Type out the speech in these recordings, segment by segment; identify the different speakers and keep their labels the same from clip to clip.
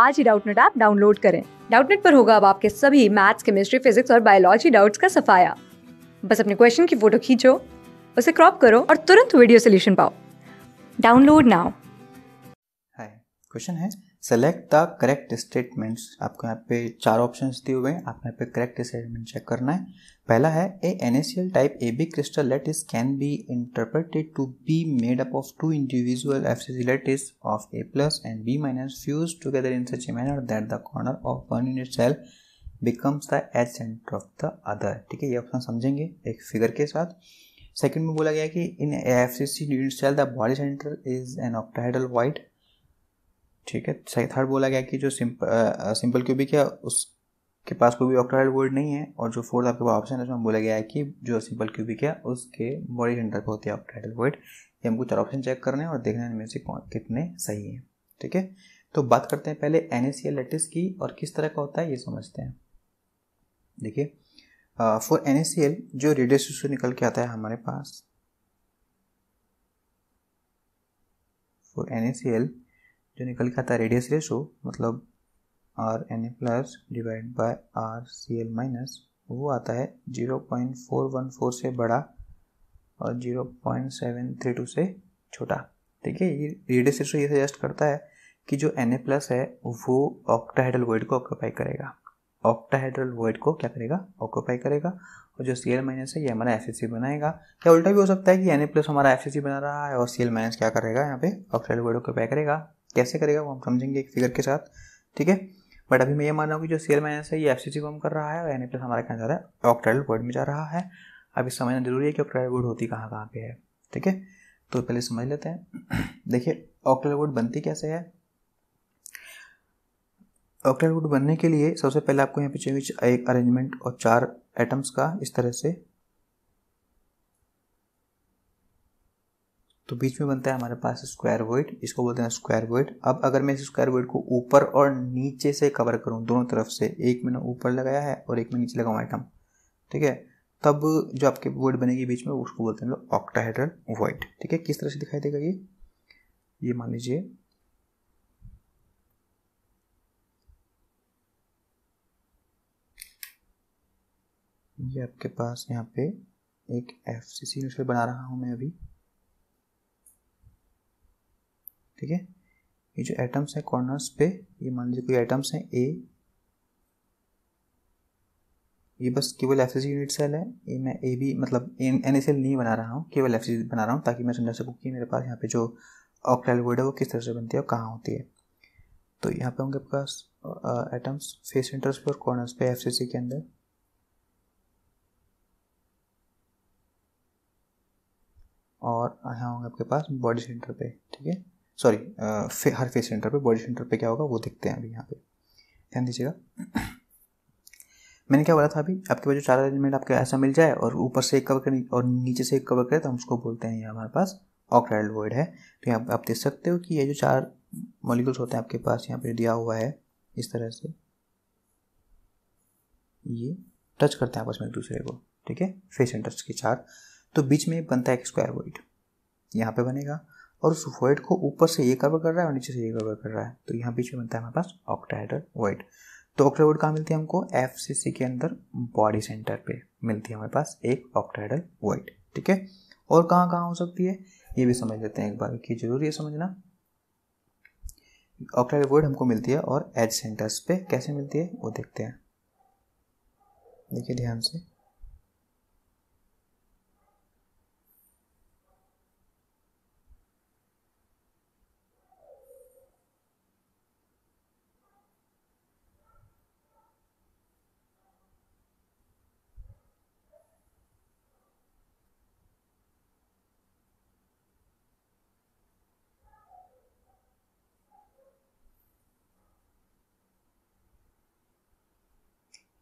Speaker 1: आज ही Doubtnut app download करें डाउटनेट पर होगा अब आपके सभी मैथ्स केमिस्ट्री फिजिक्स और बायोलॉजी डाउट्स का सफाया बस अपने क्वेश्चन की फोटो खींचो उसे क्रॉप करो और तुरंत वीडियो सोल्यूशन पाओ डाउनलोड नाउ हाय क्वेश्चन है सेलेक्ट द करेक्ट स्टेटमेंट्स आपको यहाँ पे चार ऑप्शंस दिए हुए हैं आपको यहाँ पे करेक्ट स्टेटमेंट चेक करना है पहला है A N S L type A B crystal lattice can be interpreted to be made up of two individual F C lattice of A plus and B minus fuse together in such a manner that the corner of one unit cell becomes the H centre of the other ठीक है ये option समझेंगे एक figure के साथ second में बोला गया कि in F C C unit cell the body centre is an octahedral void ठीक है थर्ड बोला गया कि जो सिंपल सिंपल क्यूबिक है उस के पास कोई भी ऑक्टाइल वर्ड नहीं है और जो फोर्थ आपके पास ऑप्शन है उसमें बोला गया है कि जो सिंपल क्यूबिक है उसके बॉडी सेंटर पर होती है ऑक्टाहेड्रल वर्ड ये हमको चार ऑप्शन चेक करने हैं और देखने में से कौन कितने सही हैं ठीक है तो बात करते हैं पहले एन लेटिस की और किस तरह का होता है ये समझते हैं देखिए फॉर एन जो रेडियस से निकल के आता है हमारे पास फॉर एन जो निकल के आता है रेडियस रेशो मतलब R N A plus divide by R C L minus वो आता है zero point four one four से बड़ा और zero point seven three two से छोटा ठीक है ये रेडियस रेशो तो ये सजेस्ट करता है कि जो एन ए प्लस है वो ऑक्टाहेड्रल वर्ड को ऑक्यूपाई करेगा ऑक्टाहेड्रल वर्ड को क्या करेगा ऑक्यूपाई करेगा और जो सी एल माइनस है ये हमारा एफ सी बनाएगा क्या उल्टा भी हो सकता है कि एन ए प्लस हमारा एफ सी बना रहा है और सी एल माइनस क्या करेगा यहाँ पे ऑक्टाहेड्रल वर्ड ऑक्यूपाई करेगा कैसे करेगा वो हम समझेंगे एक फिगर के साथ ठीक है बट अभी मैं ये मान रहा हूँ कि जो सी एल माइनस है ये एफ सी सी फॉर्म कर रहा है और एन ए प्लस हमारा कहाँ जा रहा है ऑक्ट्रेडल वर्ड में जा रहा है अभी समझना जरूरी है कि ऑक्ट्रेडल वर्ड होती कहाँ कहाँ पे है ठीक है तो पहले समझ लेते हैं देखिए ऑक्ट्रेडल वर्ड बनती कैसे है ऑक्ट्रेडल वुड बनने के लिए सबसे पहले आपको यहाँ पे चाहिए एक अरेंजमेंट और चार एटम्स का इस तरह से तो बीच में बनता है हमारे पास स्क्वायर वर्ड इसको बोलते हैं स्क्वायर वर्ड अब अगर मैं इस स्क्वायर वर्ड को ऊपर और नीचे से कवर करूँ दोनों तरफ से एक मैंने ऊपर लगाया है और एक में नीचे लगाऊँ आइटम ठीक है तब जो आपके वर्ड बनेगी बीच में उसको बोलते हैं लोग ऑक्टाहेड्रल वॉइड ठीक है किस तरह से दिखाई देगा ये ये मान लीजिए ये आपके पास यहाँ पे एक एफ सी सी बना रहा हूँ मैं अभी ठीक है ये जो एटम्स हैं कॉर्नर्स पे ये मान लीजिए कोई एटम्स हैं ए ये बस केवल एफ यूनिट सेल है ये मैं ए बी मतलब एन ए सेल नहीं बना रहा हूँ केवल एफ बना रहा हूँ ताकि मैं समझा सकूँ कि मेरे पास यहाँ पे जो वर्ड है वो किस तरह से बनती है और कहाँ होती है तो यहाँ पे होंगे आपके पास एटम्स फेस सेंटर्स पे और कॉर्नर्स पे एफ के अंदर और यहाँ होंगे आपके पास बॉडी सेंटर पे ठीक है सॉरी फे, हर फेस सेंटर पे बॉडी सेंटर पे क्या होगा वो देखते हैं अभी यहाँ पे ध्यान दीजिएगा मैंने क्या बोला था अभी आपके पास जो चार अरेंजमेंट आपके ऐसा मिल जाए और ऊपर से एक कवर करें और नीचे से एक कवर करें तो हम उसको बोलते हैं ये हमारे पास ऑक्राइल वोइड है तो यहाँ आप देख सकते हो कि ये जो चार मॉलिक्यूल्स होते हैं आपके पास यहाँ पे दिया हुआ है इस तरह से ये टच करते हैं आपस में एक दूसरे को ठीक है फेस एंड टच के चार तो बीच में बनता है एक स्क्वायर वॉइड यहाँ पे बनेगा और उस वॉइड को ऊपर से ये कवर कर रहा है और नीचे से ये कवर कर रहा है तो यहाँ बीच में बनता है हमारे पास ऑक्टाहेडर वॉइड तो ऑक्टाहेडर कहाँ मिलती है हमको एफ सी सी के अंदर बॉडी सेंटर पे मिलती है हमारे पास एक ऑक्टाहेडर वॉइड ठीक है और कहाँ कहाँ हो सकती है ये भी समझ लेते हैं एक बार कि जरूरी है समझना ऑक्टाहेडर वॉइड हमको मिलती है और एज सेंटर्स पे कैसे मिलती है वो देखते हैं देखिए ध्यान से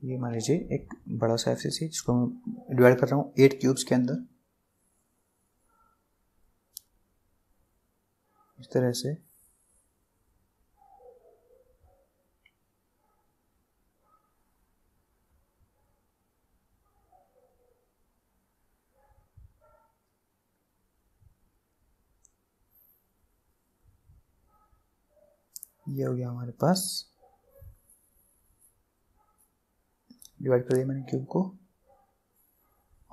Speaker 1: ये मान लीजिए एक बड़ा सा एफ सी सी जिसको मैं डिवाइड कर रहा हूँ एट क्यूब्स के अंदर इस तरह से ये हो गया हमारे पास डिवाइड कर दिया मैंने क्यूब को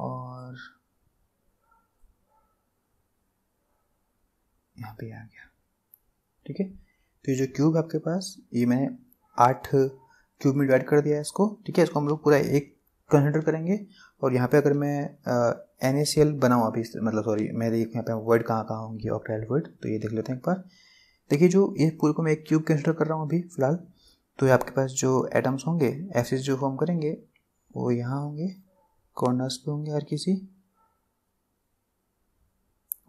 Speaker 1: और यहाँ पे आ गया ठीक है तो ये जो क्यूब आपके पास ये मैंने आठ क्यूब में डिवाइड कर दिया है इसको ठीक है इसको हम लोग पूरा एक कंसिडर करेंगे और यहाँ पे अगर मैं एन ए सी एल बनाऊँ अभी मतलब सॉरी मैं देख यहाँ पे वर्ड कहाँ कहाँ होंगी ऑक्टाइल वर्ड तो ये देख लेते हैं एक बार देखिए जो ये पूरे को मैं एक क्यूब कंसिडर कर रहा हूँ अभी फिलहाल तो आपके पास जो एटम्स होंगे एसिस जो फॉर्म करेंगे वो यहाँ होंगे कॉर्नर्स पे होंगे हर किसी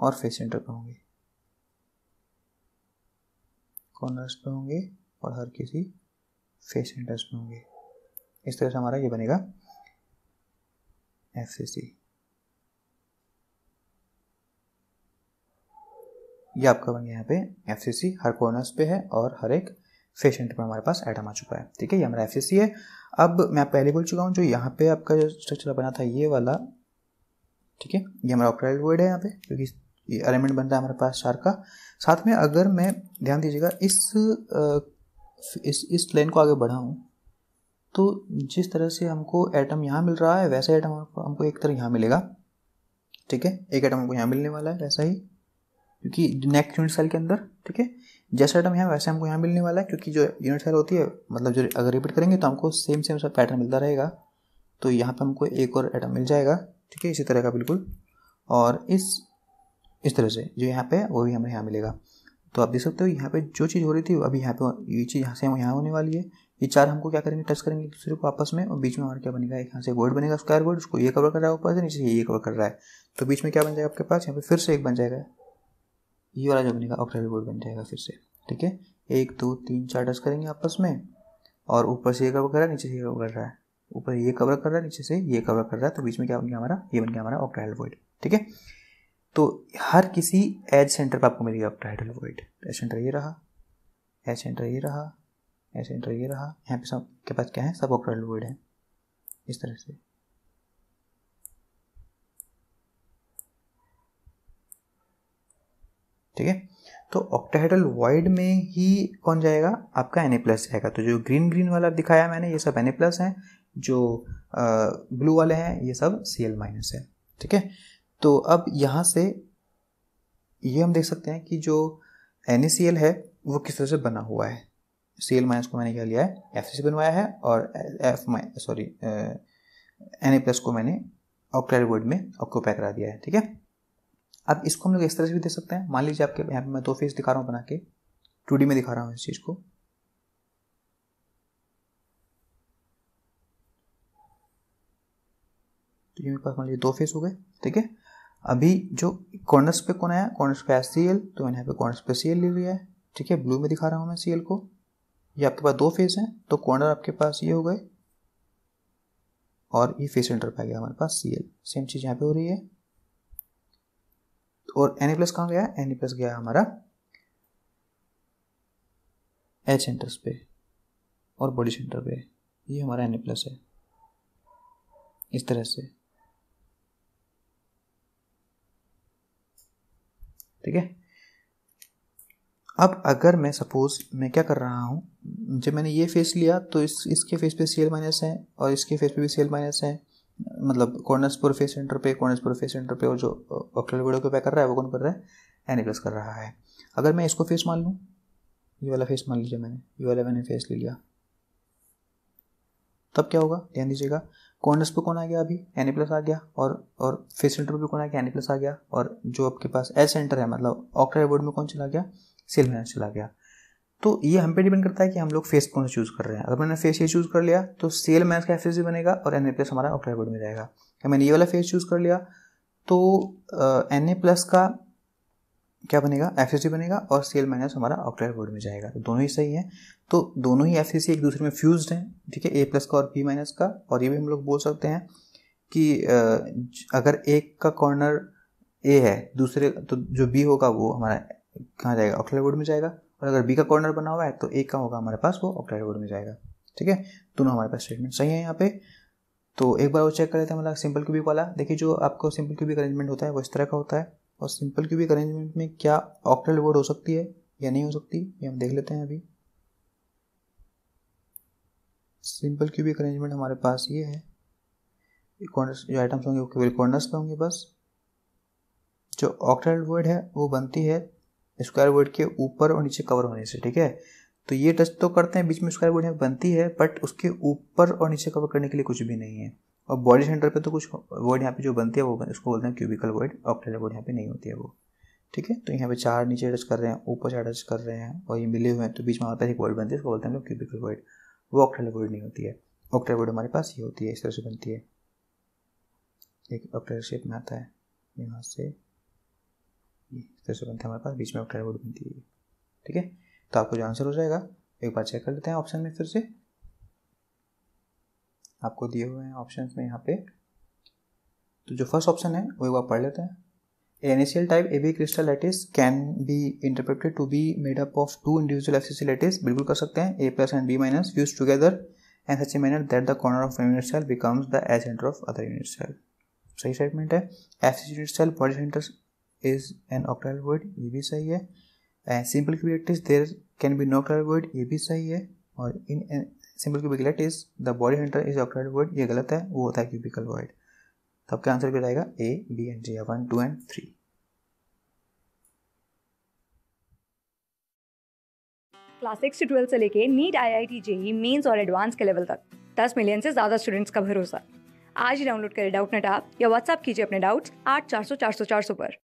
Speaker 1: और फेस सेंटर पे होंगे कॉर्नर्स पे होंगे और हर किसी फेस सेंटर्स पे होंगे इस तरह से हमारा ये बनेगा एफ सी सी ये आपका बन गया यहाँ पे एफ सी सी हर कॉर्नर्स पे है और हर एक फेस सेंटर पर हमारे पास एटम आ चुका है ठीक है ये हमारा एफ है अब मैं पहले बोल चुका हूँ जो यहाँ पे आपका जो स्ट्रक्चर बना था ये वाला ठीक है ये हमारा ऑक्टाइड वर्ड है यहाँ पे क्योंकि ये अरेंजमेंट बनता है हमारे पास चार का साथ में अगर मैं ध्यान दीजिएगा इस इस इस लाइन को आगे बढ़ाऊँ तो जिस तरह से हमको एटम यहाँ मिल रहा है वैसा एटम हमको एक तरह यहाँ मिलेगा ठीक है एक एटम हमको यहाँ मिलने वाला है वैसा ही क्योंकि नेक्स्ट यूनिट सेल के अंदर ठीक है जैसा आइटम यहाँ वैसे हमको यहाँ मिलने वाला है क्योंकि जो यूनिट सेल होती है मतलब जो अगर रिपीट करेंगे तो हमको सेम सेम सब पैटर्न मिलता रहेगा तो यहाँ पर हमको एक और आइटम मिल जाएगा ठीक है इसी तरह का बिल्कुल और इस इस तरह से जो यहाँ पे वो भी हमें यहाँ मिलेगा तो आप देख सकते हो यहाँ पे जो चीज़ हो रही थी अभी यहाँ पे ये चीज़ यहाँ से हम यहाँ होने वाली है ये चार हमको क्या करेंगे टच करेंगे दूसरे को आपस में और बीच में और क्या बनेगा एक यहाँ से वर्ड बनेगा स्क्वायर वर्ड उसको ये कवर कर रहा है ऊपर से नीचे ये कवर कर रहा है तो बीच में क्या बन जाएगा आपके पास यहाँ पे फिर से एक बन जाएगा ये वाला जो बनेगा ऑक्टेट बोर्ड बन जाएगा फिर से ठीक है एक दो तीन चार टच करेंगे आपस में और ऊपर से ये कवर कर रहा है नीचे से ये कवर कर रहा है ऊपर ये कवर कर रहा है नीचे से ये कवर कर रहा है तो बीच में क्या बन गया हमारा ये बन गया हमारा ऑक्टाइडल वॉइड ठीक है तो हर किसी एज सेंटर पर आपको मिलेगा ऑक्टाइडल वॉइड एज सेंटर ये रहा एज सेंटर ये रहा एज सेंटर ये रहा यहाँ पे सब के पास क्या है सब ऑक्टाइडल वॉइड है इस तरह से ठीक है तो ऑक्टाहेड्रल वाइड में ही कौन जाएगा आपका एन प्लस जाएगा तो जो ग्रीन ग्रीन वाला दिखाया मैंने ये सब एन प्लस हैं जो ब्लू वाले हैं ये सब सी एल माइनस है ठीक है तो अब यहाँ से ये हम देख सकते हैं कि जो एन है वो किस तरह से बना हुआ है सी एल माइनस को मैंने क्या लिया है एफ सी बनवाया है और F my sorry N A plus को मैंने ऑक्टाइड वर्ड में ऑक्यूपाई करा दिया है ठीक है अब इसको हम लोग इस तरह से भी दे सकते हैं मान लीजिए आपके यहाँ पे मैं दो फेस दिखा रहा हूँ बना के टू में दिखा रहा हूँ इस चीज़ को तो ये मेरे पास मान लीजिए दो फेस हो गए ठीक है अभी जो कॉर्नर्स पे कौन आया कॉर्नर्स पे आया सी एल तो मैंने यहाँ पे कॉर्नर्स पे सी एल ले लिया है ठीक है ब्लू में दिखा रहा हूँ मैं सी एल को ये आपके पास दो फेस हैं तो कॉर्नर आपके पास ये हो गए और ये फेस सेंटर पे आ गया हमारे पास सी एल सेम चीज़ यहाँ पे हो रही है और एन ए प्लस कहाँ गया एन ए प्लस गया हमारा एच सेंटर्स पे और बॉडी सेंटर पे ये हमारा एन ए प्लस है इस तरह से ठीक है अब अगर मैं सपोज मैं क्या कर रहा हूँ जब मैंने ये फेस लिया तो इस इसके फेस पे सी एल माइनस है और इसके फेस पे भी सी एल माइनस है मतलब कॉर्नर्सपुर फेस सेंटर पे कॉर्नर्सपुर फेस सेंटर पे और जो ऑक्टल वीडियो को पे कर रहा है वो कौन कर रहा है एन प्लस कर रहा है अगर मैं इसको फेस मान लूँ ये वाला फेस मान लीजिए मैंने ये वाला मैंने फेस ले लिया तब क्या होगा ध्यान दीजिएगा कॉर्नर्स पे कौन आ गया अभी एन प्लस आ गया और और फेस सेंटर पे कौन आ गया एन प्लस आ गया और जो आपके पास एस सेंटर है मतलब ऑक्टर बोर्ड में कौन चला गया सिल्वेन चला गया तो ये हम पे डिपेंड करता है कि हम लोग फेस कौन सा चूज़ कर रहे हैं अगर मैंने फेस ये चूज़ कर लिया तो सेल माइनस का एफ बनेगा और एन ए प्लस हमारा ऑक्टाइड में जाएगा अगर मैंने ये वाला फेस चूज़ कर लिया तो एन ए प्लस का क्या बनेगा एफ बनेगा और सेल माइनस हमारा ऑक्टर बोर्ड में जाएगा तो दोनों ही सही है तो दोनों ही एफ एक दूसरे में फ्यूज हैं ठीक है ए प्लस का और बी माइनस का और ये भी हम लोग बोल सकते हैं कि अगर एक का कॉर्नर ए है दूसरे तो जो बी होगा वो हमारा कहाँ जाएगा ऑक्टर बोर्ड में जाएगा और अगर बी का कॉर्नर बना हुआ है तो ए का होगा हमारे पास वो ऑक्टाइड बोर्ड में जाएगा ठीक है दोनों हमारे पास स्टेटमेंट सही है यहाँ पे तो एक बार वो चेक कर लेते हैं मतलब सिंपल क्यूबिक वाला देखिए जो आपको सिंपल क्यूबिक अरेंजमेंट होता है वो इस तरह का होता है और सिंपल क्यूबिक अरेंजमेंट में क्या ऑक्टल बोर्ड हो सकती है या नहीं हो सकती ये हम देख लेते हैं अभी सिंपल क्यूबिक अरेंजमेंट हमारे पास ये है कॉर्नर्स जो आइटम्स होंगे वो केवल कॉर्नर्स पे होंगे बस जो ऑक्टल वर्ड है वो बनती है स्क्वायर वर्ड के ऊपर और नीचे कवर होने से ठीक है तो ये टच तो करते हैं बीच में स्क्वायर वर्ड यहाँ बनती है बट उसके ऊपर और नीचे कवर करने के लिए कुछ भी नहीं है और बॉडी सेंटर पे तो कुछ वर्ड यहाँ पे जो बनती है वो उसको बोलते हैं क्यूबिकल वर्ड ऑक्टेलर वर्ड यहाँ पे नहीं होती है वो ठीक है तो यहाँ पे चार नीचे टच कर रहे हैं ऊपर चार टच कर रहे हैं और ये मिले हुए हैं तो बीच में हमारे पास एक वर्ड बनती है उसको बोलते हैं क्यूबिकल वर्ड वो ऑक्टेलर वर्ड नहीं होती है ऑक्टेलर वर्ड हमारे पास ये होती है इस तरह से बनती है एक ऑक्टेलर शेप में आता है यहाँ से इस से बनता है हमारे पास बीच में ऑक्टाइड बनती है ठीक है तो आपको जो आंसर हो जाएगा एक बार चेक कर लेते हैं ऑप्शन में फिर से आपको दिए हुए हैं ऑप्शन में यहाँ पे तो जो फर्स्ट ऑप्शन है वो एक बार पढ़ लेते हैं initial type AB crystal lattice can be interpreted to be made up of two individual FCC lattice बिल्कुल कर सकते हैं A plus and B minus fused together in such a manner that the corner of one unit cell becomes the edge center of other unit cell सही statement है FCC unit cell polycentric is an octahedral void ये भी सही है and simple crystals there can be no octahedral void ये भी सही है और in simple cubic lattice is the body centre is octahedral void ये गलत है वो होता है क्यूबिकल वर्ड तो आपका आंसर क्या रहेगा A B and G one two and three class six से ट्वेल्थ से लेके NEET I I T JEE mains और एडवांस के लेवल तक दस मिलियन से ज़्यादा स्टूडेंट्स का भरोसा आज ही डाउनलोड करें डाउट नेट ऐप या व्हाट्सएप कीजिए अपने डाउट्स आठ चार सौ चार सौ चार सौ पर